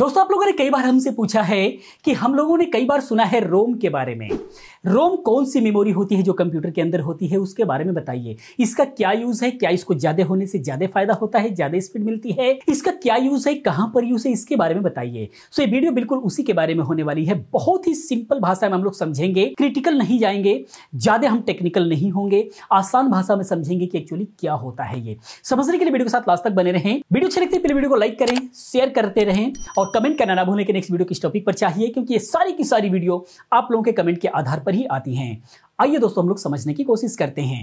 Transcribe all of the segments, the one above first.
दोस्तों आप लोगों ने कई बार हमसे पूछा है कि हम लोगों ने कई बार सुना है रोम के बारे में रोम कौन सी मेमोरी होती है जो कंप्यूटर के अंदर होती है उसके बारे में बताइए इसका क्या यूज है क्या इसको ज्यादा होने से ज्यादा फायदा होता है ज्यादा स्पीड मिलती है इसका क्या यूज है कहां पर यूज है इसके बारे में बताइए सो ये वीडियो बिल्कुल उसी के बारे में होने वाली है बहुत ही सिंपल भाषा में हम लोग समझेंगे क्रिटिकल नहीं जाएंगे ज्यादा हम टेक्निकल नहीं होंगे आसान भाषा में समझेंगे कि एक्चुअली क्या होता है ये समझने के लिए वीडियो के साथ लास्ट तक बने रहें वीडियो अच्छी लगती है पहले वीडियो को लाइक करें शेयर करते रहें और कमेंट करना ना भूलें कि नेक्स्ट वीडियो किस टॉपिक पर चाहिए क्योंकि ये सारी की सारी वीडियो आप लोगों के कमेंट के आधार पर पर ही आती हैं आइए दोस्तों हम लोग समझने की कोशिश करते हैं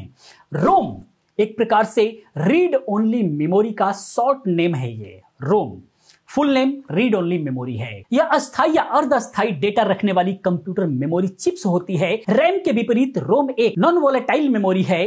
रोम एक प्रकार से रीड ओनली मेमोरी का शॉर्ट नेम है ये ROM full name read only memory है यह अस्थाई या अर्ध अस्थाई डेटा रखने वाली कंप्यूटर मेमोरी चिप्स होती है रैम के विपरीत रोम एक नॉन वोलेटाइल मेमोरी है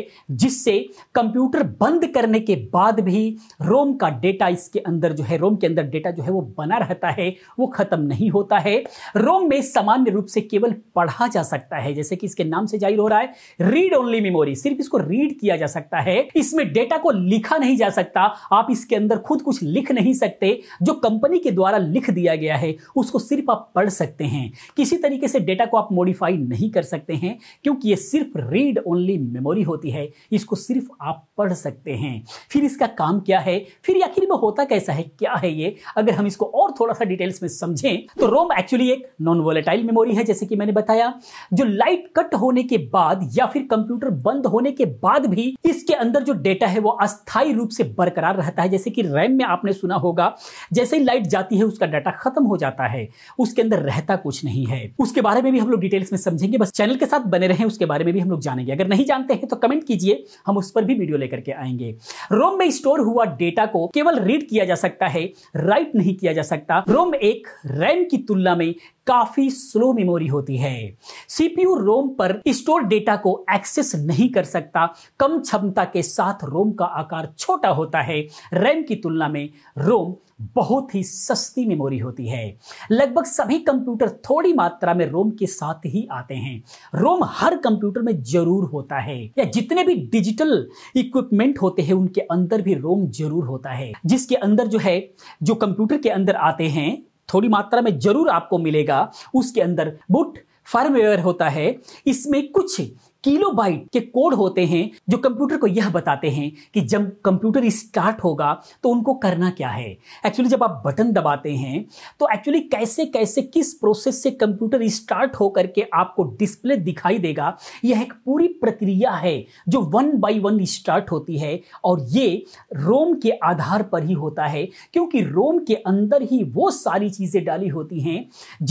जिससे कंप्यूटर बंद करने के बाद भी रोम का डेटा इसके अंदर जो है रोम के अंदर डेटा जो है वो बना रहता है वो खत्म नहीं होता है रोम में सामान्य रूप से केवल पढ़ा जा सकता है जैसे कि इसके नाम से जाहिर हो रहा है रीड ओनली मेमोरी सिर्फ इसको रीड किया जा सकता है इसमें डेटा को लिखा नहीं जा सकता आप इसके अंदर खुद कुछ लिख नहीं सकते जो कंपनी के द्वारा लिख दिया गया है उसको सिर्फ आप पढ़ सकते हैं किसी तरीके से डेटा को आप मॉडिफाई नहीं कर सकते हैं क्योंकि ये सिर्फ रीड ओनली मेमोरी होती है इसको सिर्फ आप पढ़ सकते हैं फिर इसका काम क्या है फिर आखिर में होता कैसा है क्या है ये अगर हम इसको और थोड़ा सा डिटेल्स में समझें तो रोम एक्चुअली एक नॉन वोलेटाइल मेमोरी है जैसे कि मैंने बताया जो लाइट कट होने के बाद या फिर कंप्यूटर बंद होने के बाद भी इसके अंदर जो डेटा है वो अस्थायी रूप से बरकरार रहता है जैसे कि रैम में आपने सुना होगा जैसे जैसे ही लाइट जाती है उसका डाटा खत्म हो जाता है उसके अंदर रहता कुछ नहीं है उसके बारे में भी हम लोग डिटेल्स में समझेंगे बस चैनल के साथ बने रहें उसके बारे में भी हम लोग जानेंगे अगर नहीं जानते हैं तो कमेंट कीजिए हम उस पर भी वीडियो लेकर के आएंगे रोम में स्टोर हुआ डेटा को केवल रीड किया जा सकता है राइट नहीं किया जा सकता रोम एक रैम की तुलना में काफी स्लो मेमोरी होती है सीपीयू रोम पर स्टोर डेटा को एक्सेस नहीं कर सकता कम क्षमता के साथ रोम का आकार छोटा होता है रैम की तुलना में रोम बहुत ही सस्ती मेमोरी होती है लगभग सभी कंप्यूटर थोड़ी मात्रा में रोम के साथ ही आते हैं रोम हर कंप्यूटर में जरूर होता है या जितने भी डिजिटल इक्विपमेंट होते हैं उनके अंदर भी रोम जरूर होता है जिसके अंदर जो है जो कंप्यूटर के अंदर आते हैं थोड़ी मात्रा में जरूर आपको मिलेगा उसके अंदर बुट फर्मवेयर होता है इसमें कुछ किलोबाइट के कोड होते हैं जो कंप्यूटर को यह बताते हैं कि जब कंप्यूटर स्टार्ट होगा तो उनको करना क्या है एक्चुअली जब आप बटन दबाते हैं तो एक्चुअली कैसे कैसे किस प्रोसेस से कंप्यूटर स्टार्ट होकर के आपको डिस्प्ले दिखाई देगा यह एक पूरी प्रक्रिया है जो वन बाय वन स्टार्ट होती है और ये रोम के आधार पर ही होता है क्योंकि रोम के अंदर ही वो सारी चीज़ें डाली होती हैं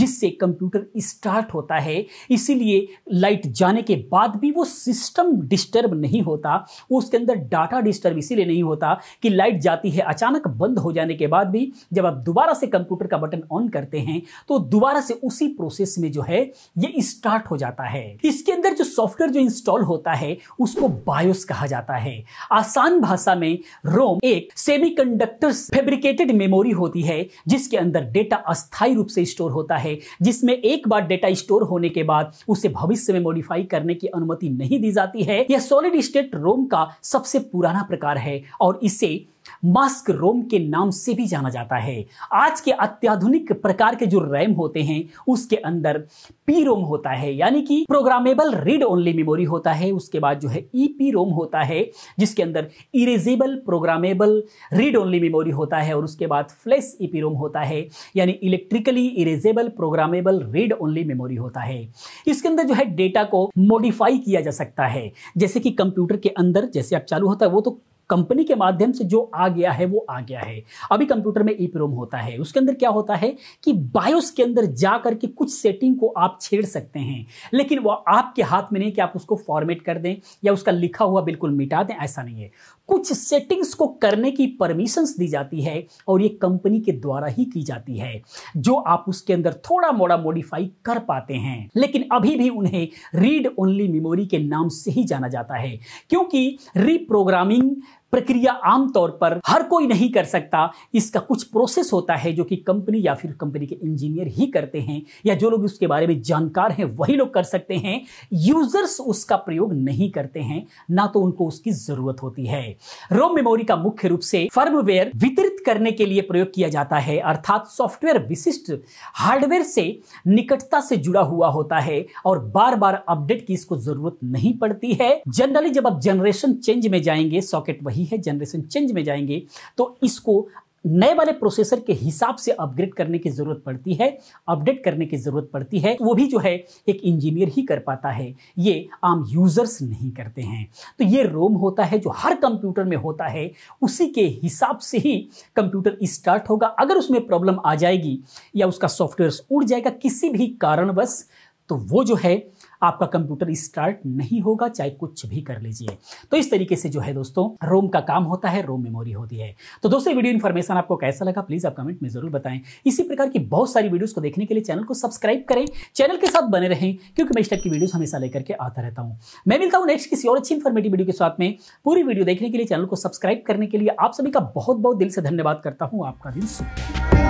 जिससे कंप्यूटर स्टार्ट होता है इसीलिए लाइट जाने के बाद भी वो सिस्टम डिस्टर्ब नहीं होता उसके अंदर डाटा डिस्टर्ब इसीलिए नहीं होता कि लाइट जाती है अचानक बंद हो जाने के बाद भी जब आप दोबारा से कंप्यूटर का बटन ऑन करते हैं तो दोबारा से उसी प्रोसेस में जो है ये स्टार्ट हो जाता है इसके अंदर जो सॉफ्टवेयर जो इंस्टॉल होता है उसको बायोस कहा जाता है आसान भाषा में रोम एक सेमीकंडक्टर फैब्रिकेटेड मेमोरी होती है जिसके अंदर डेटा अस्थायी रूप से स्टोर होता है जिसमें एक बार डेटा स्टोर होने के बाद उसे भविष्य में मॉडिफाई करने की अनुमति अनुमति नहीं दी जाती है यह सॉलिड स्टेट रोम का सबसे पुराना प्रकार है और इसे मास्क रोम के नाम से भी जाना जाता है आज के अत्याधुनिक प्रकार के जो रैम होते हैं उसके अंदर पी रोम होता है यानी कि प्रोग्रामेबल रीड ओनली मेमोरी होता है उसके बाद जो है ई पी रोम होता है जिसके अंदर erasable programmable read only memory होता है और उसके बाद फ्लैश ई पी रोम होता है यानी electrically erasable programmable read only memory होता है इसके अंदर जो है डेटा को मॉडिफाई किया जा सकता है जैसे कि कंप्यूटर के अंदर जैसे आप चालू होता है वो तो कंपनी के माध्यम से जो आ गया है वो आ गया है अभी कंप्यूटर में ईप्रोम होता है उसके अंदर क्या होता है कि बायोस के अंदर जाकर के कुछ सेटिंग को आप छेड़ सकते हैं लेकिन वो आपके हाथ में नहीं कि आप उसको फॉर्मेट कर दें या उसका लिखा हुआ बिल्कुल मिटा दें ऐसा नहीं है कुछ सेटिंग्स को करने की परमिशंस दी जाती है और ये कंपनी के द्वारा ही की जाती है जो आप उसके अंदर थोड़ा मोड़ा मॉडिफाई कर पाते हैं लेकिन अभी भी उन्हें रीड ओनली मेमोरी के नाम से ही जाना जाता है क्योंकि रीप्रोग्रामिंग प्रक्रिया आमतौर पर हर कोई नहीं कर सकता इसका कुछ प्रोसेस होता है जो कि कंपनी या फिर कंपनी के इंजीनियर ही करते हैं या जो लोग उसके बारे में जानकार हैं वही लोग कर सकते हैं यूजर्स उसका प्रयोग नहीं करते हैं ना तो उनको उसकी जरूरत होती है रोम मेमोरी का मुख्य रूप से फर्मवेयर वितरित करने के लिए प्रयोग किया जाता है अर्थात सॉफ्टवेयर विशिष्ट हार्डवेयर से निकटता से जुड़ा हुआ होता है और बार बार अपडेट की इसको जरूरत नहीं पड़ती है जनरली जब आप जनरेशन चेंज में जाएंगे सॉकेट वही है जनरेशन चेंज में जाएंगे तो इसको नए वाले प्रोसेसर के हिसाब से अपग्रेड करने की ज़रूरत पड़ती है अपडेट करने की ज़रूरत पड़ती है वो भी जो है एक इंजीनियर ही कर पाता है ये आम यूज़र्स नहीं करते हैं तो ये रोम होता है जो हर कंप्यूटर में होता है उसी के हिसाब से ही कंप्यूटर स्टार्ट होगा अगर उसमें प्रॉब्लम आ जाएगी या उसका सॉफ्टवेयर उड़ जाएगा किसी भी कारणवश तो वो जो है आपका कंप्यूटर स्टार्ट नहीं होगा चाहे कुछ भी कर लीजिए तो इस तरीके से जो है दोस्तों रोम का काम होता है रोम मेमोरी होती है तो दोस्तों वीडियो इन्फॉर्मेशन आपको कैसा लगा प्लीज आप कमेंट में जरूर बताएं इसी प्रकार की बहुत सारी वीडियोस को देखने के लिए चैनल को सब्सक्राइब करें चैनल के साथ बने रहें क्योंकि मैं इस टाइप की वीडियोस हमेशा लेकर के आता रहता हूं मैं मिलता हूं नेक्स्ट किसी और अच्छी इन्फॉर्मेटिव वीडियो के साथ में पूरी वीडियो देखने के लिए चैनल को सब्सक्राइब करने के लिए आप सभी का बहुत बहुत दिल से धन्यवाद करता हूँ आपका दिन सुख